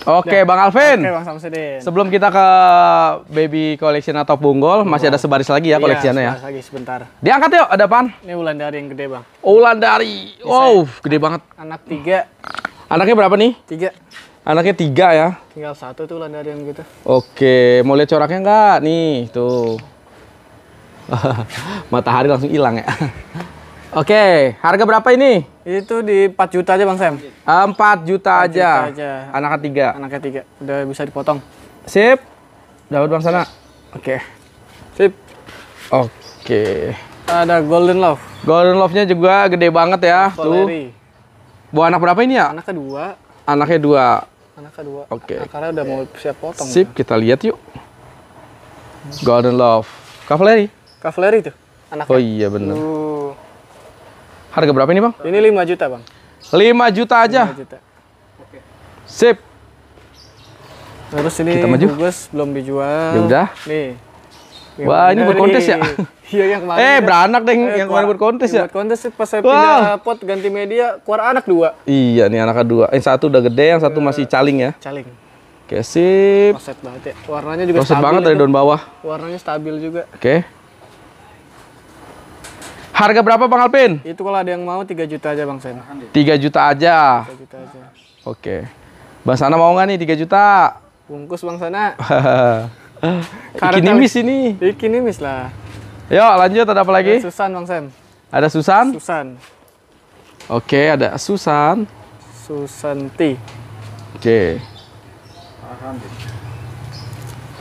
A: Oke okay, Bang Alvin. Oke okay, Bang Samsudin. Sebelum kita ke baby collection atau bunggol, bunggol. masih ada sebaris lagi ya iya, koleksiannya ya. lagi sebentar. Diangkat yuk, ada pan. Ini Ulandari yang gede Bang. Ulandari. Wow, gede banget. Anak tiga. Anaknya berapa nih? Tiga. Anaknya tiga ya? Tinggal satu tuh landarian gitu. Oke, mau lihat coraknya nggak? Nih, tuh. *laughs* Matahari langsung hilang ya. *laughs* Oke, harga berapa ini? Itu di 4 juta aja Bang Sam. 4 ah, juta, 4 aja. juta aja. Anaknya tiga. Anak ketiga. Udah bisa dipotong. Sip. Dapat Bang sana. Oke. Sip. Oke. Ada Golden Love. Golden Love-nya juga gede banget ya. Soleri. Tuh. Buah anak berapa ini ya? Anak kedua. Anaknya dua anak kedua. Oke. Okay. Akarnya udah mau siap potong. Sip, ya. kita lihat yuk. Golden Love. Cavalry. Cavalry tuh anaknya. Oh iya benar. Harga berapa ini, Bang? Ini 5 juta, Bang. 5 juta aja. 5 juta. Oke. Sip. Terus ini Kita maju. belum dijual. Ya udah. Nih, yang Wah ini buat kontes ya? Iya yang kemarin. Eh ya. beranak deh yang eh, kemarin buat kontes ya. Buat kontes pas saya pindah pot ganti media keluar anak dua. Iya nih anak dua. Yang eh, satu udah gede, yang satu masih caling ya. Caling. Kesip. Roset banget ya. Warnanya juga Roset stabil. banget dari gitu. daun bawah. Warnanya stabil juga. Oke. Harga berapa Bang Alpin? Itu kalau ada yang mau 3 juta aja Bang Sen. 3 juta aja. 3 juta aja. Oke. Bang Sana mau nggak nih 3 juta? Bungkus Bang Sana. *laughs* *laughs* mis ini. mis lah. Yuk lanjut ada apa lagi? Ada Susan Bang Sam. Ada Susan? Susan. Oke, ada Susan. Susanti. Oke.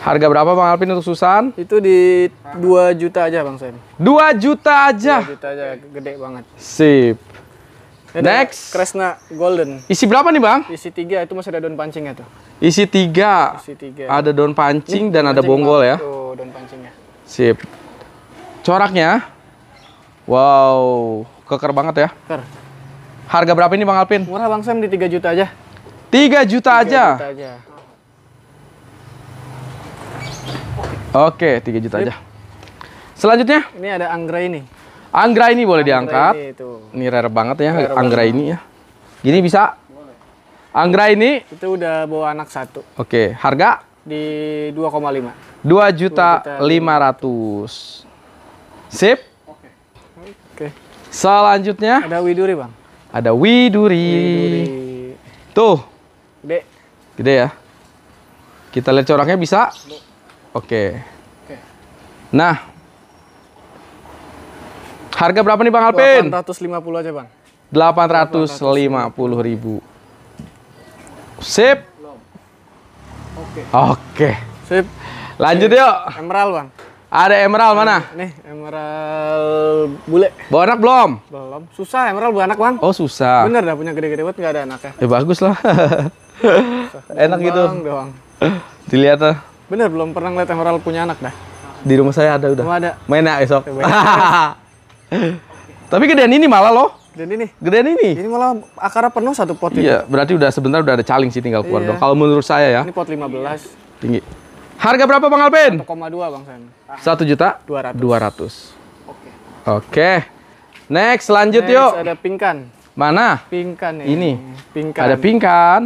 A: Harga berapa Bang Alvin untuk Susan? Itu di dua juta aja Bang Sam. dua juta aja. 2 juta aja, gede banget. Sip. Next. Kresna Golden. Isi berapa nih, Bang? Isi tiga. itu masih ada daun pancingnya tuh. Isi tiga. Isi tiga. Ada daun pancing Ini, dan pancing ada bonggol ya. Tuh, daun pancingnya. Sip. Coraknya. Wow, keker banget ya. Keker. Harga berapa ini Bang Alpin? Murah Bang Sam di tiga juta aja. Tiga juta 3 aja. juta aja. Oke, tiga juta Sip. aja. Selanjutnya? Ini ada anggrek ini. Anggra ini boleh Anggra diangkat. Ini, ini rare banget ya rare Anggra banget. ini ya. Gini bisa? Boleh. Anggra ini itu udah bawa anak satu. Oke, okay. harga di 2,5.
B: 2 juta 500.
A: Sip. Oke. Okay. Selanjutnya ada Widuri, Bang. Ada Widuri. Widuri. Tuh. Gede. Gede ya. Kita lihat coraknya bisa? Oke. Okay. Oke. Okay. Nah, Harga berapa nih Bang Alpin? 850 aja Bang. 850 ribu. Sip. Oke. Oke. Sip. Lanjut yuk. Emerald Bang. Ada emerald mana? Nih, emerald bule. Bawa anak belum? Belum. Susah emerald bawa anak, Bang. Oh, susah. Bener dah punya gede-gede banget gak ada anaknya. Ya bagus lah. Enak gitu. Doang. Dilihat tuh. Bener, belum pernah ngeliat emerald punya anak dah. Di rumah saya ada udah. Mau ada. Main ya esok. Ya, *laughs* Tapi gedean ini malah loh. Gedean ini. Gedean ini. Ini malah akarnya penuh satu pot Iya, ini. berarti udah sebentar udah ada caling sih tinggal keluar iya. dong. Kalau menurut saya ya. Ini pot 15. Tinggi. Harga berapa Bang Alpen? 1,2 Bang San. Satu juta? 200. 200. Oke. Oke. Next, lanjut Next, yuk. ada pingkan. Mana? Pingkan ya. Ini. Pingkan. Ada pingkan.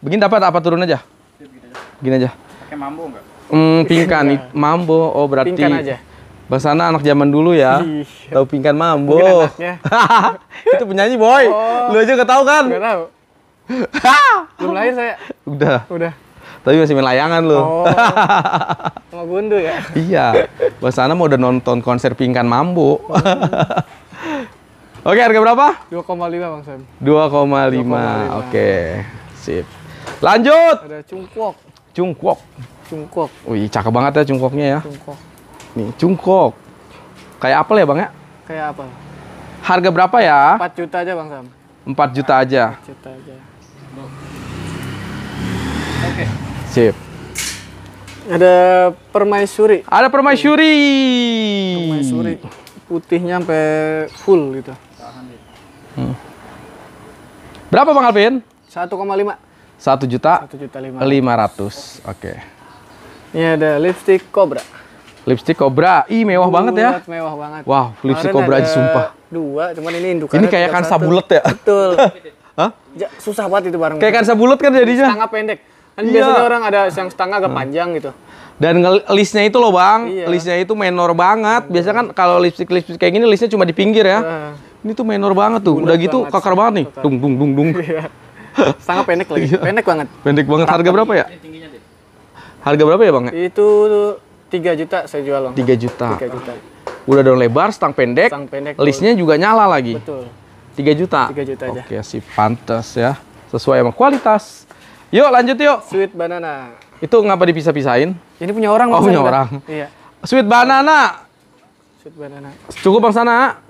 A: Begini dapat apa turun aja? Iya, begini aja. Pakai mambo enggak?
B: Hmm, pingkan.
A: Iya. mambo. Oh, berarti. Pingkan aja. Bang anak zaman dulu ya. Ih. Iya. Tahu pingkan mambo. *laughs* Itu penyanyi boy. Oh. Lu aja gak tahu kan? Gak tahu. *laughs* Belum lahir saya. Udah. Udah. Tapi masih main layangan lu. Oh. *laughs* Mau gundu ya? iya. Bang Sana mau udah nonton konser pingkan mambo. Oke, harga berapa? 2,5 Bang Sam. 2,5. Oke. Sip. Lanjut. Ada cungkok. Cungkok. Cungkok. Wih, cakep banget ya cungkoknya ya. Cungkok. Nih, jungkok. Kayak apel ya, Bang ya? Kayak apel. Harga berapa ya? 4 juta aja, Bang Sam. 4 juta aja. 4 juta aja. Oke. Okay. Sip. Ada permaisuri. Ada permaisuri. Permaisuri. Putihnya sampai full gitu. Hmm. Berapa Bang Alvin? 1,5. 1 juta? 1 juta 500. 500. Oke. Okay. Ini ada lipstick Cobra. Lipstick Cobra. Ih, mewah Buat, banget ya. Mewah banget. Wow, lipstick Cobra aja sumpah. Dua, cuman ini indukan. Ini kayak kan bulat ya? Betul. *laughs* Hah? susah banget itu barang. Kayak kan bulat kan jadinya. Setengah pendek. Kan iya. biasanya orang ada yang setengah agak panjang gitu. Dan listnya itu loh bang, iya. listnya itu menor banget. Iya. Biasanya kan kalau lipstick lipstick kayak gini listnya cuma di pinggir ya. Uh. Ini tuh menor banget tuh. Bulat Udah gitu banget. kakar banget nih. Kakar. Dung dung dung dung. Iya. Sangat pendek lagi. Iya. Pendek banget. Pendek banget. Harga berapa ya? Harga berapa ya bang? Itu 3 juta saya jual long. 3 juta. 3 juta. Udah daun lebar, stang pendek. Stang pendek. Listnya juga nyala lagi. Betul. 3 juta. 3 juta aja. Oke, sih pantas ya. Sesuai sama kualitas. Yuk lanjut yuk. Sweet banana. Itu ngapa dipisah-pisahin? Ini punya orang. Oh, punya orang. Iya. Sweet banana. Sweet banana. Cukup Bang Sana.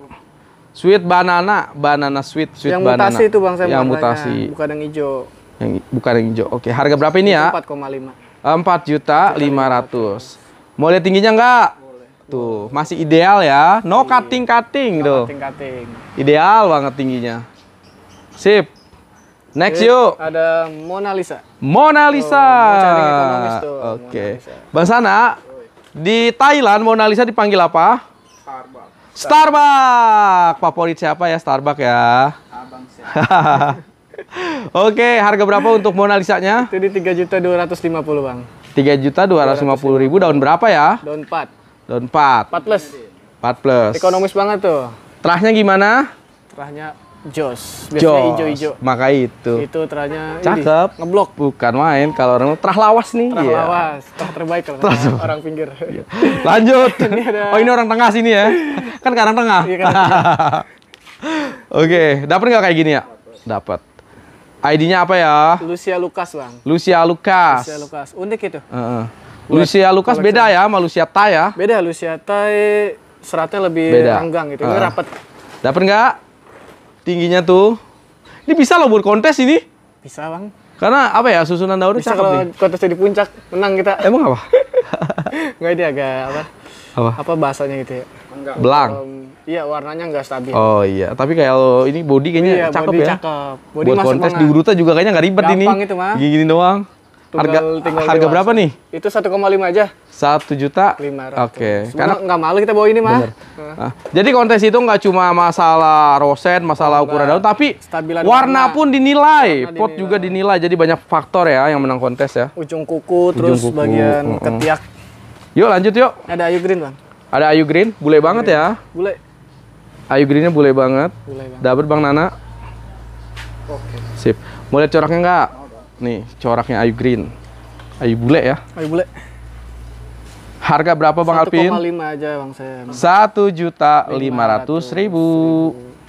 A: Sweet banana, banana sweet, sweet yang banana. Yang mutasi itu Bang saya Yang mutasi. Bukan yang hijau. Yang bukan yang hijau. Oke, harga berapa ini ya? 4,5. 4 juta 500. Mau lihat tingginya nggak? Tuh, masih ideal ya. No iya. cutting-cutting no tuh. Cutting-cutting. Ideal banget tingginya. Sip. Next Jadi, yuk. Ada Mona Lisa. Mona Lisa. Oh, Oke. Okay. Bang Sana, di Thailand Mona Lisa dipanggil apa? Starbucks. Starbucks. Favorit siapa ya Starbucks ya? Abang siapa? *laughs* Oke, harga berapa untuk Mona Lisa-nya? Itu di 3.250, Bang tiga juta dua ratus lima puluh ribu daun berapa ya? Daun empat. Daun empat. Empat plus. Empat plus. Ekonomis banget tuh. Terahnya gimana? Terahnya Jos. Biasanya hijau-hijau. Maka itu. Itu terahnya cakep. ngeblok. Bukan main kalau orang terah lawas nih. Terah yeah. lawas. Terah terbaik terah terah terbaik. orang pinggir. Iya. Lanjut. *laughs* ini ada... Oh, ini orang tengah sini ya. kan karang tengah. Iya, *laughs* Oke, okay. dapat nggak kayak gini ya? Dapat. ID-nya apa ya? Lucia Lukas bang. Lucia Lukas. Lucia Lukas. Unik itu. Uh -uh. Lucia Lukas beda ya sama Lucia Thai ya? Beda, Lucia Thai seratnya lebih beda. renggang gitu. Uh Ini rapet. Dapat nggak? Tingginya tuh. Ini bisa loh buat kontes ini. Bisa bang. Karena apa ya susunan daunnya cakep kalau nih. kontesnya di puncak menang kita. Emang apa? Enggak *laughs* ide agak apa? Apa? Apa bahasanya gitu ya? Enggak. Belang. Um, Iya, warnanya nggak stabil. Oh iya, tapi kayak lo ini body kayaknya iya, cakep body ya. cakep. Body Buat kontes di Uruta juga kayaknya nggak ribet Gampang ini. Gampang itu mah. Gini doang.
B: harga tinggal harga berapa nih?
A: Itu 1,5 aja. Satu juta. ratus. Oke. Karena nggak malu kita bawa ini mah. Nah. Jadi kontes itu nggak cuma masalah rosen, masalah oh, ukuran daun, tapi Stabilan warna, pun dinilai, warna pot juga dinilai. Jadi banyak faktor ya yang menang kontes ya. Ujung kuku, Ujung terus kuku. bagian uh -uh. ketiak. Yuk lanjut yuk. Ada ayu green bang. Ada ayu green, bule banget ya. Bule. Ayu Greennya bule banget. Bule banget. Dapet Bang Nana. Oke. Sip. Mau lihat coraknya nggak? Nih, coraknya Ayu Green. Ayu bule ya. Ayu bule. Harga berapa Bang 1, Alpin? 1,5 aja Bang saya. Satu juta lima ratus ribu.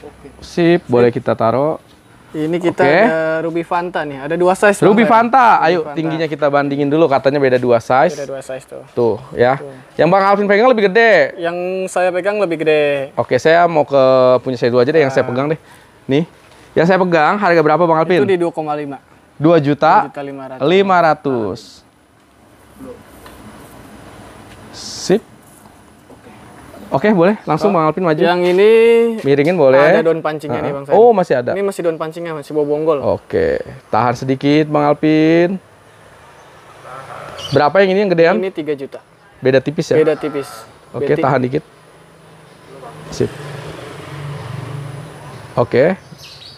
A: Oke. Sip, boleh kita taruh. Ini kita okay. ada Ruby Fanta nih. Ada dua size. Ruby ya? Fanta. Ruby Ayo Fanta. tingginya kita bandingin dulu. Katanya beda dua size. Beda dua size tuh. Tuh ya. Tuh. Yang Bang Alvin pegang lebih gede. Yang saya pegang lebih gede. Oke, okay, saya mau ke punya saya dua aja deh. Nah. Yang saya ah. pegang deh. Nih. Yang saya pegang harga berapa Bang Alvin? Itu di 2,5. 2 juta. 2 juta 500. 500. Ah. Sip. Oke, boleh. Langsung oh, Bang Alvin maju. Yang ini miringin boleh. Ada daun pancingnya uh -huh. nih Bang Said. Oh, masih ada. Ini masih daun pancingnya, masih bonggol. Oke. Tahan sedikit Bang Alvin. Berapa yang ini yang gedean? Ini 3 juta. Beda tipis ya? Beda tipis. Oke, Beda tahan dikit. Sip. Oke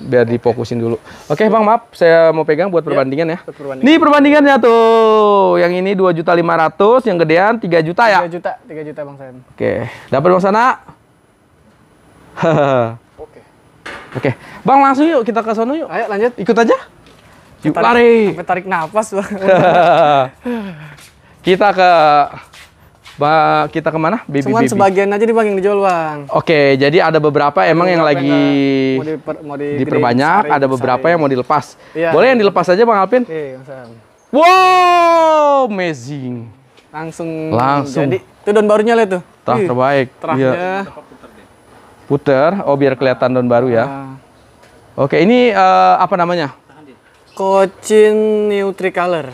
A: biar difokusin dulu. Oke, Bang, maaf saya mau pegang buat ya, perbandingan ya. ya. perbandingannya tuh. Yang ini dua juta lima ratus, yang gedean tiga juta ya. Tiga juta, tiga juta Bang Sam. Oke, dapat Bang sana. *laughs* Oke. Oke. Bang langsung yuk kita ke sono yuk. Ayo lanjut. Ikut aja. Yuk tarik, lari. Tarik nafas, Bang. *laughs* kita ke Ba kita kemana? Baby, Cuman baby. sebagian aja nih bang yang dijual bang. Oke, jadi ada beberapa emang beberapa yang lagi mau diper, mau di diperbanyak, sari, ada beberapa sari. yang mau dilepas. Iya. Boleh yang dilepas aja bang Alpin? Iya, Wow, amazing. Langsung. Langsung. Jadi itu daun barunya lihat tuh. Terah terbaik. Terahnya. Iya. Puter, oh biar kelihatan daun baru ya. Ah. Oke, ini uh, apa namanya? Cochin Color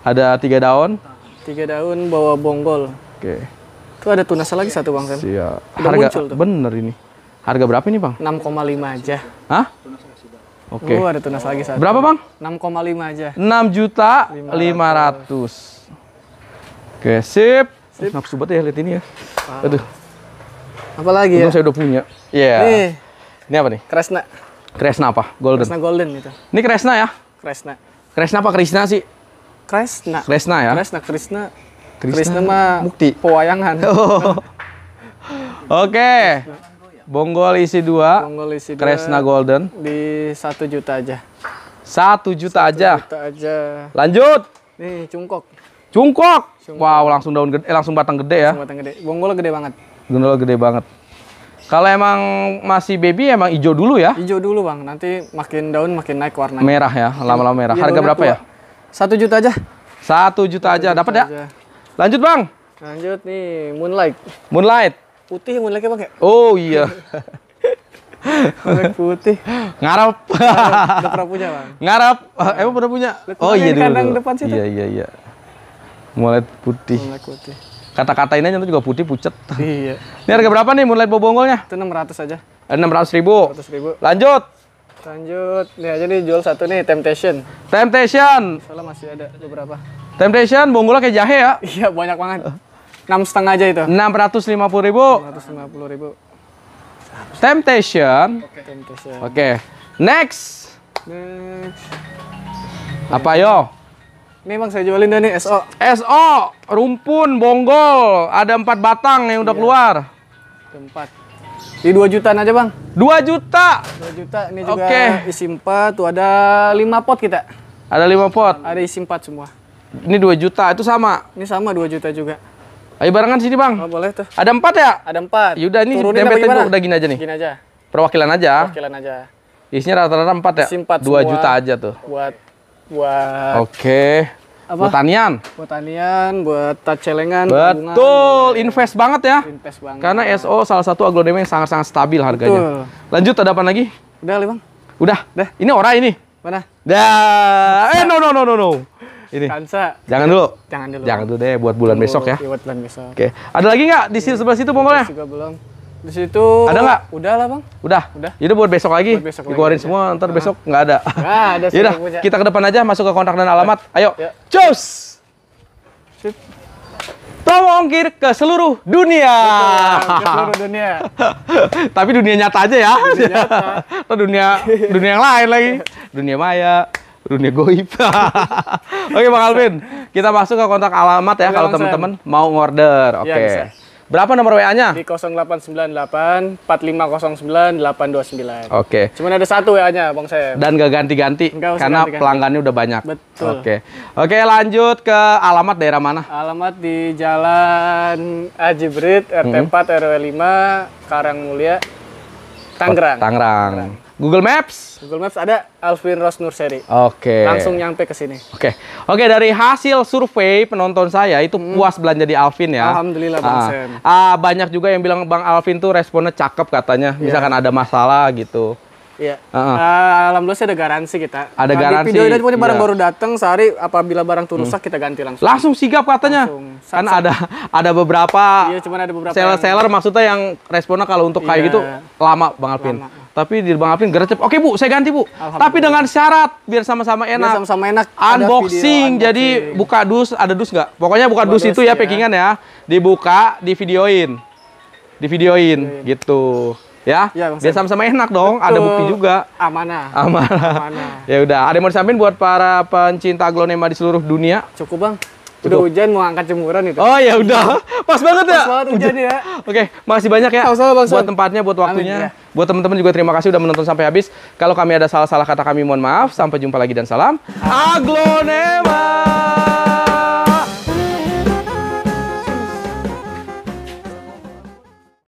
A: Ada tiga daun. Tiga daun bawa bonggol. Oke. Itu ada tunas lagi satu bang kan. Siap. Harga muncul tuh. bener ini. Harga berapa ini bang? 6,5 aja. Hah? Oke. Okay. Oh, ada tunas lagi satu. Berapa bang? 6,5 aja. 6 juta 500. Oke, Oke, sip. Oh, sip. Nafsu banget ya lihat ini ya. Wow. Aduh. lagi ya? Untung ya? saya udah punya. Iya. Yeah. Ini apa nih? Kresna. Kresna apa? Golden. Kresna Golden itu. Ini Kresna ya? Kresna. Kresna apa Krisna sih? Kresna. Kresna ya? Kresna, Krisna. Krishna, Krishna mah Mukti. Pewayangan. *laughs* Oh. Oke. Bonggol isi dua. Bonggol isi dua. Krishna Golden. Di satu juta aja. Satu juta satu aja. Juta aja. Lanjut. Nih cungkok. Cungkok. cungkok. Wow, langsung daun gede, eh, langsung batang gede ya. batang gede. Bonggol gede banget. Bonggol gede banget. Kalau emang masih baby emang hijau dulu ya? Hijau dulu bang, nanti makin daun makin naik warna. Merah ya, lama-lama merah. Harga berapa ya? Satu juta aja. Satu juta aja, dapat ya? Lanjut bang. Lanjut nih Moonlight. Moonlight. Putih Moonlightnya bang ya? Oh iya. *laughs* Moonlight putih. Ngarap. Ngarap. pernah punya bang? Ngarap. Nah. Eh, emang pernah punya? oh iya dulu. Kandang depan situ. Iya iya iya. Moonlight putih. Moonlight putih. Kata-katain aja juga putih pucet. Iya. Ini harga berapa nih Moonlight bobongolnya? Itu ratus aja. Eh, enam ratus ribu. ratus ribu. Lanjut. Lanjut. Nih aja nih jual satu nih Temptation. Temptation. Salah masih ada berapa Temptation, bonggolnya kayak jahe ya? Iya, banyak banget. Enam setengah aja itu. Enam ratus lima puluh ribu. Enam ratus lima puluh ribu. Temptation. Oke. Okay. okay. Next. Next. Apa yo? Ini bang saya jualin dah nih SO. SO, rumpun, bonggol, ada empat batang yang udah iya. keluar. Empat. Di dua jutaan aja bang. Dua juta. Dua juta. Ini juga okay. isi empat. Tuh ada lima pot kita. Ada lima pot. Ada isi empat semua. Ini 2 juta, itu sama. Ini sama 2 juta juga. Ayo barengan sini, Bang. Oh, boleh tuh. Ada empat ya? Ada empat. Yaudah, ini Turunin tempe tempe udah gini aja nih. Gini aja. Perwakilan aja. Perwakilan aja. Isinya rata-rata empat ya? Isi 4 2 juta aja tuh. Buat buat Oke. Okay. Buat tanian. Buat tanian, buat tacelengan, Betul, bunga, iya. invest banget ya. Invest banget. Karena SO salah satu aglonema yang sangat-sangat stabil harganya. Betul. Lanjut ada apa lagi? Udah, Bang. Udah. Udah. Ini ora ini. Mana? Dah. Eh, no no no no no ini. Kansa. Jangan dulu. Jangan dulu. Jangan dulu deh buat bulan besok ya. Iya, buat bulan besok. Oke. Ada lagi nggak di sini sebelah situ pokoknya? Juga belum. Di situ ada nggak? Udah lah bang. Udah. Udah. jadi buat besok lagi. Buat besok Dikeluarin iya. semua. Ntar besok nggak ada. Nggak ada. Yaudah. Kita ke depan aja. Masuk ke kontak dan alamat. Iya. Ayo. Cus. Tolong ongkir ke seluruh dunia. ke seluruh dunia. *laughs* Tapi dunia nyata aja ya. Dunia nyata. *laughs* dunia dunia yang lain lagi. Dunia maya dunia goib. *laughs* Oke Bang Alvin, kita masuk ke kontak alamat ya iya, kalau teman-teman mau ngorder. Iya, Oke. Okay. Ya, Berapa nomor WA-nya? Di 0898 4509 829. Oke. Okay. Cuman ada satu WA-nya, Bang saya. Dan gak ganti-ganti karena ganti -ganti. pelanggannya udah banyak. Betul. Oke. Okay. Oke, okay, lanjut ke alamat daerah mana? Alamat di Jalan Ajibrit RT4 mm-hmm. RW 5 Mulia Tangerang. Tangerang. Tangerang. Google Maps. Google Maps ada Alvin Ros Seri. Oke. Okay. Langsung nyampe ke sini. Oke. Okay. Oke, okay, dari hasil survei penonton saya itu hmm. puas belanja di Alvin ya. Alhamdulillah Bang ah. Sen. Ah, banyak juga yang bilang Bang Alvin tuh responnya cakep katanya. Yeah. Misalkan ada masalah gitu. Iya. Uh -uh. Uh, alhamdulillah sih ada garansi kita. Ada nah, garansi. Di video ini barang iya. baru datang sehari apabila barang tuh hmm. rusak hmm. kita ganti langsung. Langsung sigap katanya. Langsung. Kan ada ada beberapa Iya, cuman ada beberapa seller-seller maksudnya yang responnya kalau untuk kayu kayak iya. gitu lama Bang Alvin. Lama. Tapi di Bang Alvin gercep. Oke, Bu, saya ganti, Bu. Tapi dengan syarat biar sama-sama enak. sama-sama enak. Unboxing. unboxing. Jadi buka dus, ada dus nggak? Pokoknya buka, buka dus, dus itu ya, ya packingan ya. Dibuka, Divideoin, divideoin. gitu ya. ya Biar sama-sama enak dong, Betul. ada bukti juga. Amanah. Amanah. Amanah. *laughs* ya udah, ada yang mau disampaikan buat para pencinta aglonema di seluruh dunia? Cukup, Bang. Udah hujan mau angkat jemuran itu. Oh ya udah. *laughs* Pas banget ya. Pas banget hujan, ya. Oke, makasih banyak ya. Sama-sama Buat tempatnya, buat waktunya. Amin, ya. Buat teman-teman juga terima kasih udah menonton sampai habis. Kalau kami ada salah-salah kata kami mohon maaf. Sampai jumpa lagi dan salam. Aglonema.